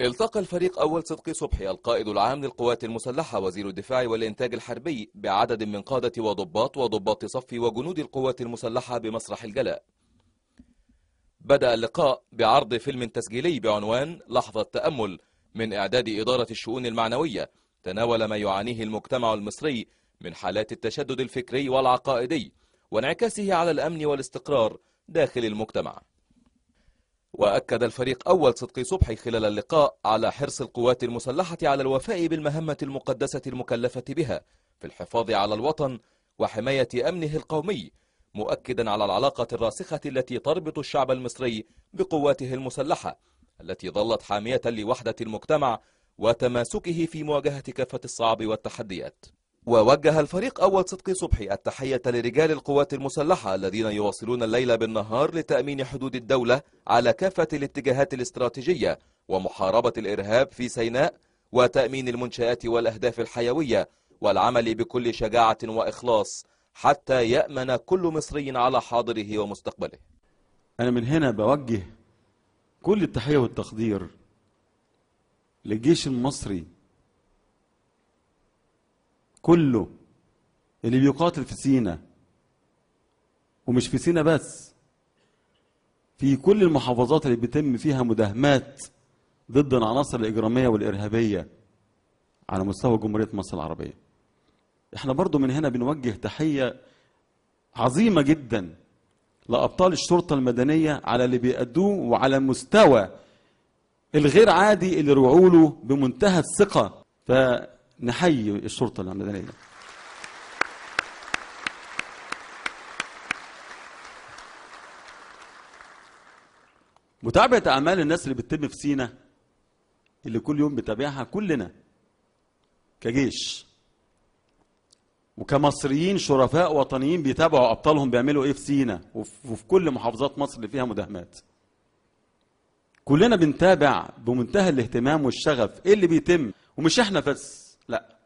التقى الفريق أول صدقي صبحي القائد العام للقوات المسلحة وزير الدفاع والإنتاج الحربي بعدد من قادة وضباط وضباط صف وجنود القوات المسلحة بمسرح الجلاء بدأ اللقاء بعرض فيلم تسجيلي بعنوان لحظة تأمل من إعداد إدارة الشؤون المعنوية تناول ما يعانيه المجتمع المصري من حالات التشدد الفكري والعقائدي وانعكاسه على الأمن والاستقرار داخل المجتمع وأكد الفريق أول صدقي صبحي خلال اللقاء على حرص القوات المسلحة على الوفاء بالمهمة المقدسة المكلفة بها في الحفاظ على الوطن وحماية أمنه القومي مؤكدا على العلاقة الراسخة التي تربط الشعب المصري بقواته المسلحة التي ظلت حامية لوحدة المجتمع وتماسكه في مواجهة كافة الصعاب والتحديات ووجه الفريق أول صدقي صبحي التحية لرجال القوات المسلحة الذين يواصلون الليل بالنهار لتأمين حدود الدولة على كافة الاتجاهات الاستراتيجية ومحاربة الإرهاب في سيناء وتأمين المنشآت والأهداف الحيوية والعمل بكل شجاعة وإخلاص حتى يأمن كل مصري على حاضره ومستقبله أنا من هنا بوجه كل التحية والتقدير للجيش المصري كله اللي بيقاتل في سينا ومش في سينا بس في كل المحافظات اللي بيتم فيها مداهمات ضد العناصر الإجرامية والإرهابية على مستوى جمهورية مصر العربية احنا برضو من هنا بنوجه تحية عظيمة جدا لأبطال الشرطة المدنية على اللي بيأدوه وعلى مستوى الغير عادي اللي رجعوا له بمنتهى الثقة ف نحيي الشرطة المدنية متابعة أعمال الناس اللي بتتم في سينا اللي كل يوم بتابعها كلنا كجيش وكمصريين شرفاء وطنيين بيتابعوا أبطالهم بيعملوا إيه في سينا وفي كل محافظات مصر اللي فيها مداهمات كلنا بنتابع بمنتهى الاهتمام والشغف إيه اللي بيتم ومش إحنا بس لا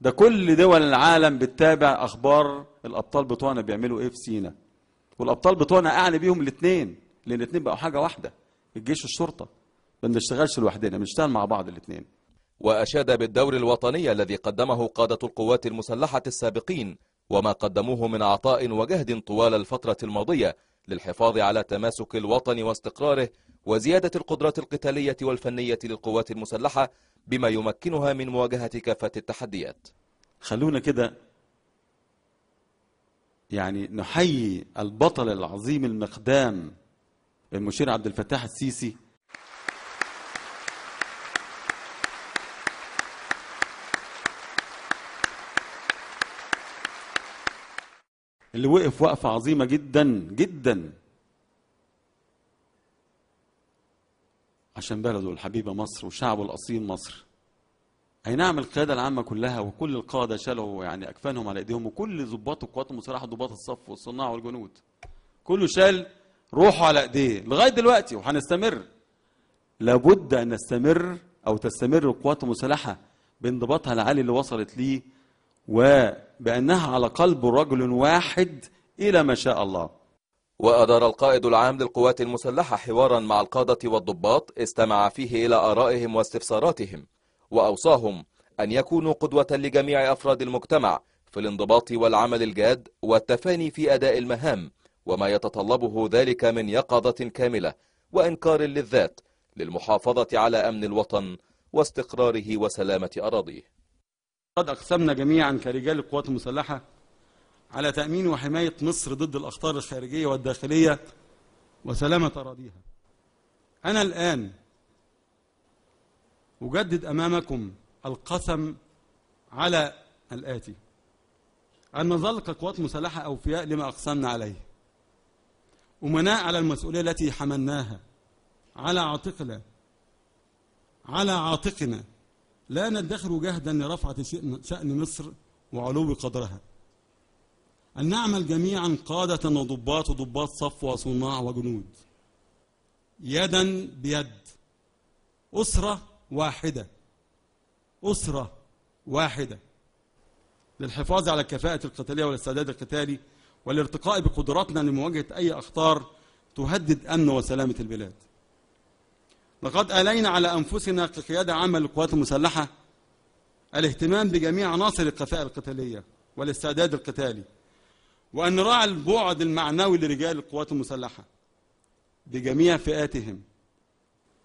ده كل دول العالم بتتابع اخبار الابطال بتوعنا بيعملوا ايه في سينا والابطال بتوعنا اعني بيهم الاثنين لان الاثنين بقوا حاجه واحده الجيش والشرطه ما بنشتغلش لوحدنا بنشتغل مع بعض الاثنين واشاد بالدور الوطني الذي قدمه قاده القوات المسلحه السابقين وما قدموه من عطاء وجهد طوال الفتره الماضيه للحفاظ على تماسك الوطن واستقراره وزيادة القدرات القتالية والفنية للقوات المسلحة بما يمكنها من مواجهة كافة التحديات خلونا كده يعني نحيي البطل العظيم المقدام المشير عبد الفتاح السيسي اللي وقف وقفة عظيمة جدا جدا عشان بلده الحبيبة مصر وشعبه الأصيل مصر أي نعم القيادة العامة كلها وكل القادة شالوا يعني أكفانهم على إيديهم وكل ضباط القوات المسلحه ضباط الصف والصناع والجنود كله شال روحه على إيديه لغاية دلوقتي وهنستمر لابد أن نستمر أو تستمر القوات المسلحة بانضباطها العالي اللي وصلت ليه وبأنها على قلب رجل واحد إلى ما شاء الله وأدار القائد العام للقوات المسلحة حوارا مع القادة والضباط استمع فيه إلى آرائهم واستفساراتهم وأوصاهم أن يكونوا قدوة لجميع أفراد المجتمع في الانضباط والعمل الجاد والتفاني في أداء المهام وما يتطلبه ذلك من يقظة كاملة وإنكار للذات للمحافظة على أمن الوطن واستقراره وسلامة أراضيه قد أقسمنا جميعا كرجال القوات المسلحة على تأمين وحماية مصر ضد الأخطار الخارجية والداخلية وسلامة أراضيها أنا الآن أجدد أمامكم القسم على الآتي أن نظل كقوات مسلحة أوفياء لما أقسمنا عليه أمناء على المسؤولية التي حملناها على عاتقنا على عاتقنا لا ندخر جهدا لرفعة شأن مصر وعلو قدرها أن نعمل جميعا قادة وضباط وضباط صف وصناع وجنود يدا بيد أسرة واحدة أسرة واحدة للحفاظ على الكفاءة القتالية والاستعداد القتالي والارتقاء بقدراتنا لمواجهة أي أخطار تهدد أمن وسلامة البلاد لقد آلينا على أنفسنا كقيادة عامة للقوات المسلحة الاهتمام بجميع عناصر الكفاءة القتالية والاستعداد القتالي وأن نراعي البعد المعنوي لرجال القوات المسلحة بجميع فئاتهم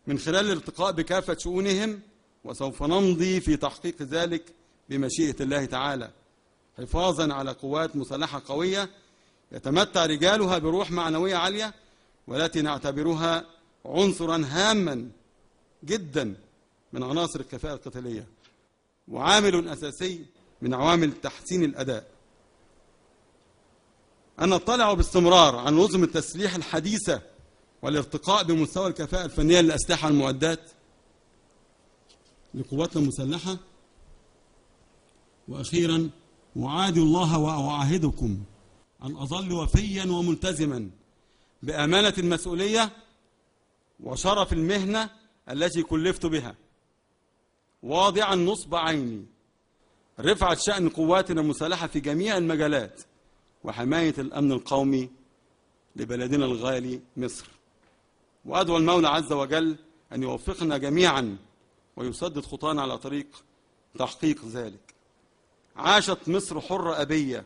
من خلال الارتقاء بكافة شؤونهم وسوف نمضي في تحقيق ذلك بمشيئة الله تعالى حفاظا على قوات مسلحة قوية يتمتع رجالها بروح معنوية عالية والتي نعتبرها عنصرا هاما جدا من عناصر الكفاءة القتالية وعامل أساسي من عوامل تحسين الأداء أن نطلع باستمرار عن نظم التسليح الحديثة والارتقاء بمستوى الكفاءة الفنية للأسلحة والمعدات لقواتنا المسلحة وأخيرا أعادي الله وأعاهدكم أن أظل وفيا وملتزما بأمانة المسؤولية وشرف المهنة التي كلفت بها واضعا نصب عيني رفعة شأن قواتنا المسلحة في جميع المجالات وحماية الأمن القومي لبلدنا الغالي مصر وأدعو المولى عز وجل أن يوفقنا جميعا ويسدد خطانا على طريق تحقيق ذلك عاشت مصر حرة أبية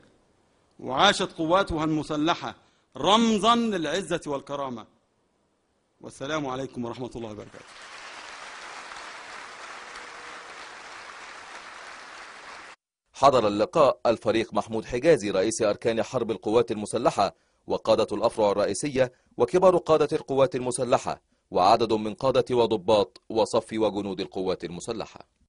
وعاشت قواتها المسلحة رمزا للعزة والكرامة والسلام عليكم ورحمة الله وبركاته حضر اللقاء الفريق محمود حجازي رئيس أركان حرب القوات المسلحة وقادة الأفرع الرئيسية وكبار قادة القوات المسلحة وعدد من قادة وضباط وصف وجنود القوات المسلحة